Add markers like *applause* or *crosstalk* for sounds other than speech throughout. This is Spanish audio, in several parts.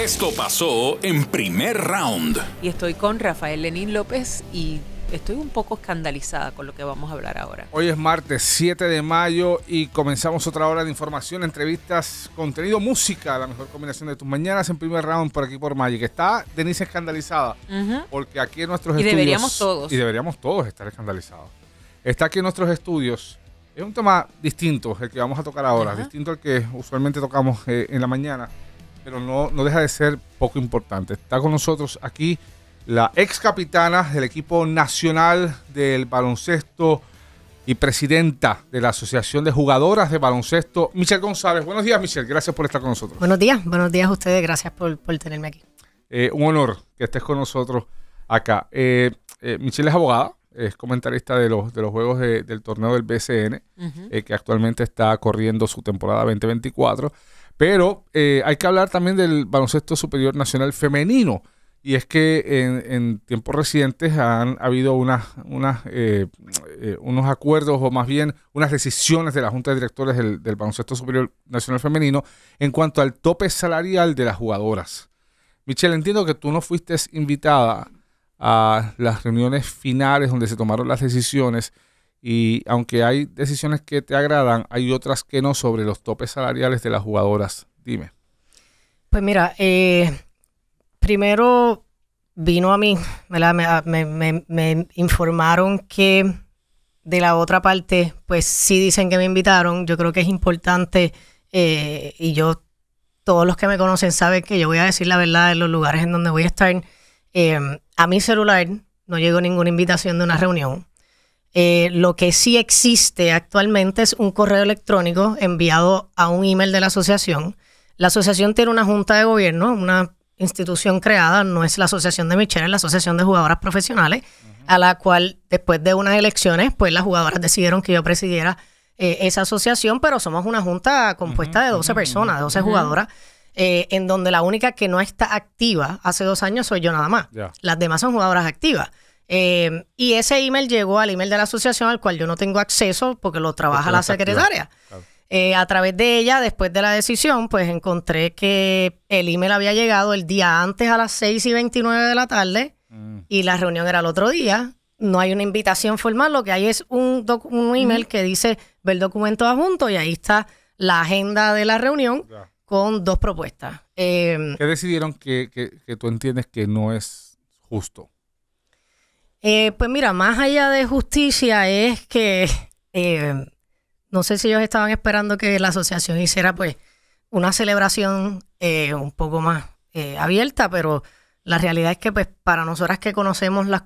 Esto pasó en primer round. Y estoy con Rafael Lenín López y estoy un poco escandalizada con lo que vamos a hablar ahora. Hoy es martes 7 de mayo y comenzamos otra hora de información, entrevistas, contenido, música, la mejor combinación de tus mañanas en primer round por aquí por Que Está Denise escandalizada porque aquí en nuestros estudios... Y deberíamos todos. Y deberíamos todos estar escandalizados. Está aquí en nuestros estudios. Es un tema distinto el que vamos a tocar ahora, distinto al que usualmente tocamos eh, en la mañana pero no, no deja de ser poco importante. Está con nosotros aquí la ex capitana del equipo nacional del baloncesto y presidenta de la Asociación de Jugadoras de Baloncesto, Michelle González. Buenos días, Michelle. Gracias por estar con nosotros. Buenos días, buenos días a ustedes. Gracias por, tenerme aquí. Eh, un honor que estés con nosotros acá. Eh, eh, Michelle es abogada, es comentarista de los, de los juegos del torneo del BCN, que actualmente está corriendo su temporada 2024. Pero eh, hay que hablar también del baloncesto superior nacional femenino. Y es que en, tiempos recientes han habido unas, unas eh, eh, unos acuerdos o más bien unas decisiones de la Junta de Directores del, del, Baloncesto Superior Nacional Femenino en cuanto al tope salarial de las jugadoras. Michelle, entiendo que tú no fuiste invitada a las reuniones finales donde se tomaron las decisiones. Y aunque hay decisiones que te agradan, hay otras que no sobre los topes salariales de las jugadoras. Dime. Pues mira, eh, primero vino a mí, me, informaron que de la otra parte, pues sí dicen que me invitaron. Yo creo que es importante eh, y yo, todos los que me conocen saben que yo voy a decir la verdad en los lugares en donde voy a estar. Eh, a mi celular no llegó ninguna invitación de una reunión. Eh, lo que sí existe actualmente es un correo electrónico enviado a un email de la asociación. La asociación tiene una junta de gobierno, una institución creada, no es la asociación de Michelle, es la asociación de jugadoras profesionales, a la cual después de unas elecciones, pues las jugadoras decidieron que yo presidiera eh, esa asociación, pero somos una junta compuesta de 12 personas, de 12 jugadoras. Eh, en donde la única que no está activa hace dos años soy yo nada más. Las demás son jugadoras activas. Em, y ese email llegó al email de la asociación al cual yo no tengo acceso porque lo trabaja la secretaria. Eh, a través de ella, después de la decisión, pues encontré que el email había llegado el día antes a las 6 y 29 de la tarde mm. y la reunión era el otro día. No hay una invitación formal, lo que hay es un, email que dice ver documento adjunto y ahí está la agenda de la reunión con dos propuestas. Eh, ¿Qué decidieron que tú entiendes que no es justo? Eh, pues mira, más allá de justicia es que eh, no sé si ellos estaban esperando que la asociación hiciera pues una celebración eh, un poco más abierta, pero la realidad es que pues para nosotras que conocemos los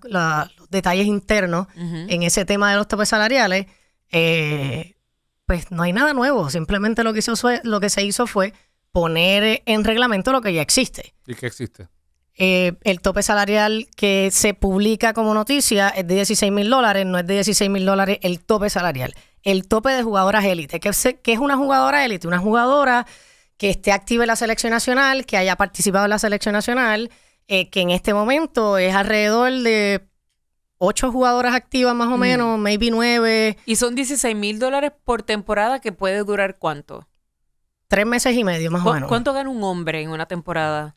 detalles internos en ese tema de los topes salariales, pues no hay nada nuevo. Simplemente lo que, hizo lo que se hizo fue poner en reglamento lo que ya existe. ¿Y qué existe? Eh, el tope salarial que se publica como noticia es de 16 mil dólares, no es de 16 mil dólares el tope salarial. El tope de jugadoras élite. ¿Qué, es una jugadora élite? Una jugadora que esté activa en la selección nacional, que haya participado en la selección nacional, eh, que en este momento es alrededor de ocho jugadoras activas más o mm. menos, maybe nueve. Y son 16 mil dólares por temporada que puede durar cuánto? Tres meses y medio más o menos. ¿Cuánto gana un hombre en una temporada?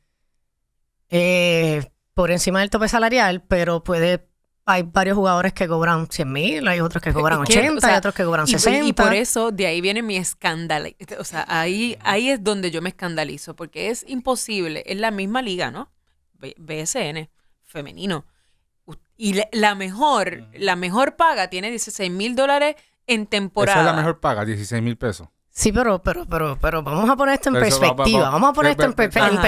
eh, por encima del tope salarial, pero puede hay varios jugadores que cobran 100 mil, hay otros que cobran 80, hay otros que cobran 60. Y, por eso de ahí viene mi escándalo. O sea, ahí, ahí es donde yo me escandalizo, porque es imposible. Es la misma liga, ¿no? BSN, femenino. Y la, mejor, mm. la mejor paga tiene 16 mil dólares en temporada. Esa es la mejor paga, 16 mil pesos. Sí, pero, pero, pero, pero vamos a poner esto en perspectiva. Vamos a poner esto en, ah,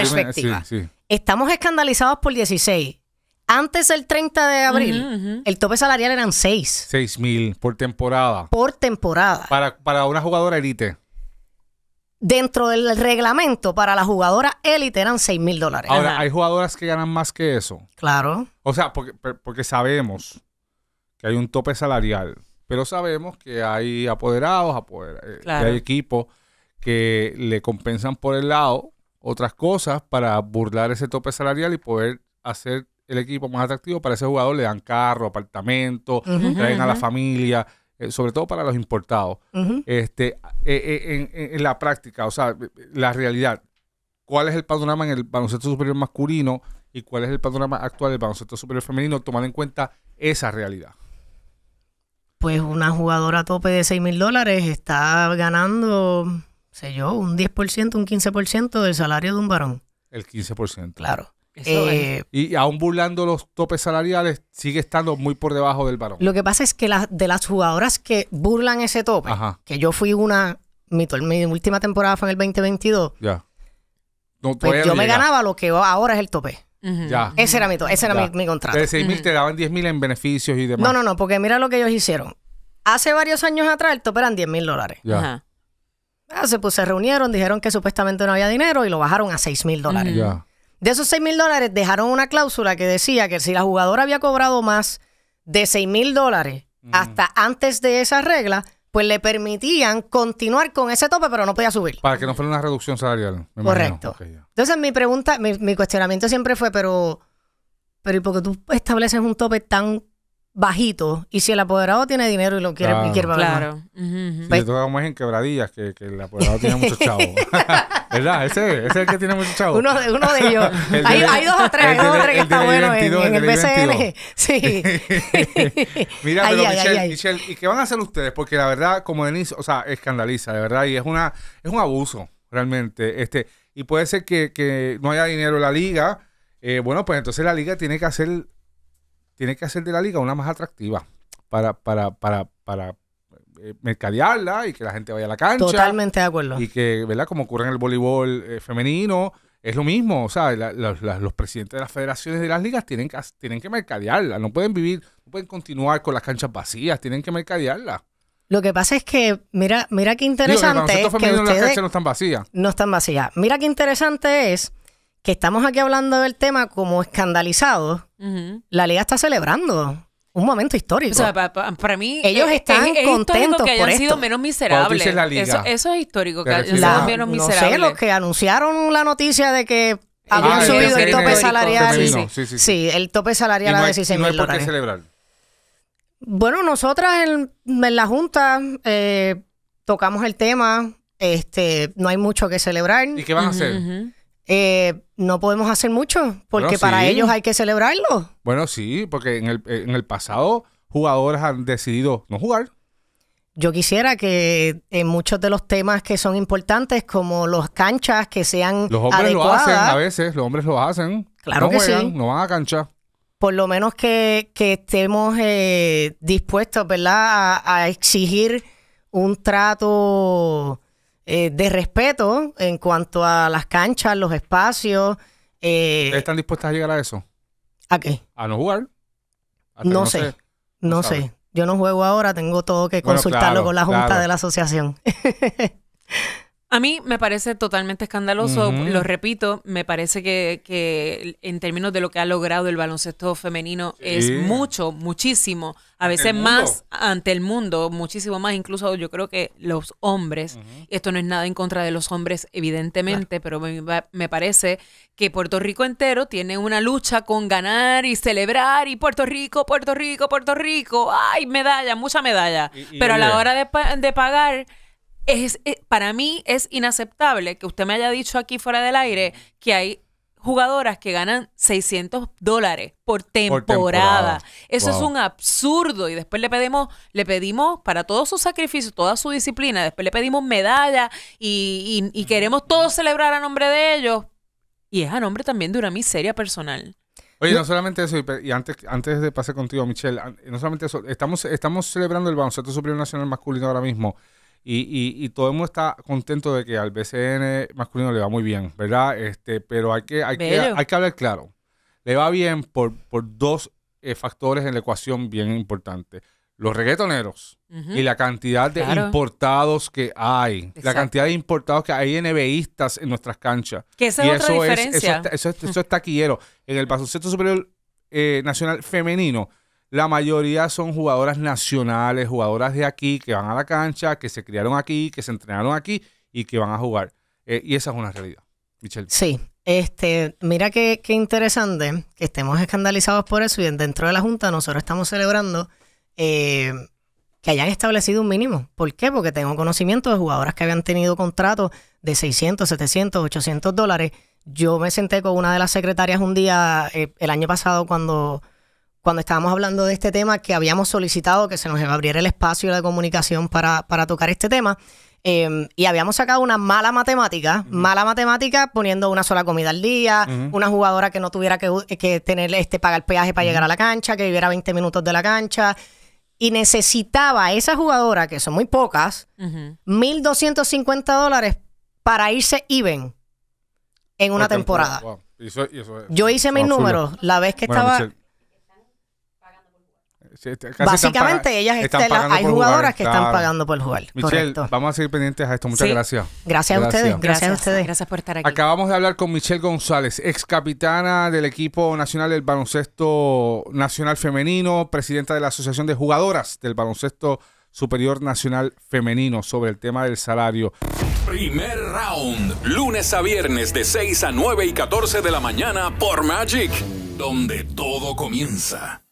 perspectiva. Estamos escandalizados por 16. Antes del 30 de abril, el tope salarial eran 6. 6 mil por temporada. Por temporada. Para, para una jugadora élite. Dentro del reglamento, para la jugadora élite eran 6 mil dólares. Ahora, hay jugadoras que ganan más que eso. Claro. O sea, porque, porque sabemos que hay un tope salarial pero sabemos que hay apoderados, eh, hay equipos que le compensan por el lado otras cosas para burlar ese tope salarial y poder hacer el equipo más atractivo para ese jugador. Le dan carro, apartamento, traen a la familia, eh, sobre todo para los importados. este, eh, en, en, la práctica, o sea, la realidad, ¿cuál es el panorama en el baloncesto superior masculino y cuál es el panorama actual del baloncesto superior femenino tomando en cuenta esa realidad? pues una jugadora a tope de 6 mil dólares está ganando, sé yo, un 10%, un 15% del salario de un varón. El 15%. Claro. Eh, y aún burlando los topes salariales, sigue estando muy por debajo del varón. Lo que pasa es que de las jugadoras que burlan ese tope, que yo fui una, mi, última temporada fue en el 2022, ya. No, pues yo me ganaba lo que ahora es el tope. Ese era mi, mi, contrato. De 6 mil te daban 10 mil en beneficios y demás. No, no, no, porque mira lo que ellos hicieron. Hace varios años atrás el tope eran 10 mil dólares. Ya. Ah, se, pues, se reunieron, dijeron que supuestamente no había dinero y lo bajaron a 6 mil dólares. De esos 6 mil dólares dejaron una cláusula que decía que si la jugadora había cobrado más de 6 mil dólares hasta antes de esa regla, pues le permitían continuar con ese tope, pero no podía subir. Para que no fuera una reducción salarial. Correcto. Entonces mi pregunta, mi, cuestionamiento siempre fue, pero, pero ¿y por qué tú estableces un tope tan bajito. Y si el apoderado tiene dinero y lo quiere, claro. quiere pagar claro. Pues como es en quebradillas, que, que, el apoderado tiene muchos *laughs* chavos. *laughs* ¿Verdad? Ese, ese es el que tiene muchos chavos. Uno, uno de ellos. *laughs* hay, hay, dos o tres, hay que está bueno en, el, BCN. Sí. Mira, pero Michelle, Michelle, ¿y qué van a hacer ustedes? Porque la verdad, como Denise, o sea, escandaliza, de verdad, y es una, es un abuso, realmente. Este, y puede ser que, que no haya dinero en la liga. Eh, bueno, pues entonces la liga tiene que hacer tiene que hacer de la liga una más atractiva para, para, para, para eh, mercadearla y que la gente vaya a la cancha. Totalmente de acuerdo. Y que, ¿verdad? Como ocurre en el voleibol eh, femenino, es lo mismo. O sea, los presidentes de las federaciones de las ligas tienen que, tienen que mercadearla. No pueden vivir, no pueden continuar con las canchas vacías, tienen que mercadearla. Lo que pasa es que, mira, mira qué interesante. es que ustedes, las canchas no están vacías. No están vacías. Mira qué interesante es que estamos aquí hablando del tema como escandalizados, la liga está celebrando un momento histórico. O sea, para, mí ellos eh, están contentos que hayan sido menos miserables. eso, es histórico que hayan sido menos miserables. No sé, los que anunciaron la noticia de que ah, habían subido el tope salarial. sí, sí, sí, sí, el tope salarial a 16 mil ¿Por qué celebrar. Bueno, nosotras en, la junta eh, tocamos el tema. Este, no hay mucho que celebrar. ¿Y qué van a hacer? eh, no podemos hacer mucho, porque para ellos hay que celebrarlo. Bueno, sí, porque en el, en el pasado jugadores han decidido no jugar. Yo quisiera que en muchos de los temas que son importantes, como los canchas, que sean Los hombres lo hacen a veces, los hombres lo hacen. Claro que sí. No van a cancha. Por lo menos que, que estemos eh, dispuestos, ¿verdad?, a exigir un trato eh, de respeto en cuanto a las canchas, los espacios. Eh, ¿Están dispuestas a llegar a eso? ¿A qué? A no jugar. no, sé, no sé, Yo no juego ahora, tengo todo que consultarlo con la junta de la asociación. *laughs* A mí me parece totalmente escandaloso, lo repito, me parece que, en términos de lo que ha logrado el baloncesto femenino es mucho, muchísimo, a veces más ante el mundo, muchísimo más, incluso yo creo que los hombres, esto no es nada en contra de los hombres, evidentemente, pero me, parece que Puerto Rico entero tiene una lucha con ganar y celebrar y Puerto Rico, Puerto Rico, Puerto Rico, ay, medalla, mucha medalla, pero a la hora de, de pagar eh, para mí es inaceptable que usted me haya dicho aquí fuera del aire que hay jugadoras que ganan 600 dólares por temporada. Eso es un absurdo. Y después le pedimos, le pedimos para todos sus sacrificios, toda su disciplina, después le pedimos medalla y, queremos todos celebrar a nombre de ellos. Y es a nombre también de una miseria personal. Oye, no solamente eso, y antes, antes de pasar contigo, Michelle, no solamente eso, estamos, estamos celebrando el baloncesto superior nacional masculino ahora mismo. Y, y, todo el mundo está contento de que al BCN masculino le va muy bien, ¿verdad? Este, pero hay que, hay que, hay que hablar claro. Le va bien por, por dos eh, factores en la ecuación bien importantes. Los reggaetoneros y la cantidad de importados que hay. La cantidad de importados que hay en NBIistas en nuestras canchas. Que esa es eso otra diferencia. eso, es taquillero. En el *laughs* baloncesto superior eh, nacional femenino, la mayoría son jugadoras nacionales, jugadoras de aquí, que van a la cancha, que se criaron aquí, que se entrenaron aquí y que van a jugar. Eh, y esa es una realidad, Michelle. Sí, este, mira qué, qué, interesante que estemos escandalizados por eso y dentro de la Junta nosotros estamos celebrando eh, que hayan establecido un mínimo. ¿Por qué? Porque tengo conocimiento de jugadoras que habían tenido contratos de 600, 700, 800 dólares. Yo me senté con una de las secretarias un día eh, el año pasado cuando cuando estábamos hablando de este tema, que habíamos solicitado que se nos abriera el espacio de comunicación para, para tocar este tema. Em, y habíamos sacado una mala matemática, mala matemática poniendo una sola comida al día, una jugadora que no tuviera que, que tener este, pagar peaje para llegar a la cancha, que viviera 20 minutos de la cancha. Y necesitaba esa jugadora, que son muy pocas, 1.250 dólares para irse even en una, temporada. Yo hice mis números la vez que estaba... Básicamente, ellas están hay jugadoras que están pagando por jugar. correcto. vamos a seguir pendientes a esto. Muchas gracias. gracias. a ustedes. Gracias, a ustedes. Gracias por estar aquí. Acabamos de hablar con Michelle González, ex capitana del equipo nacional del baloncesto nacional femenino, presidenta de la Asociación de Jugadoras del Baloncesto Superior Nacional Femenino, sobre el tema del salario. Primer round, lunes a viernes de 6 a 9 y 14 de la mañana por Magic, donde todo comienza.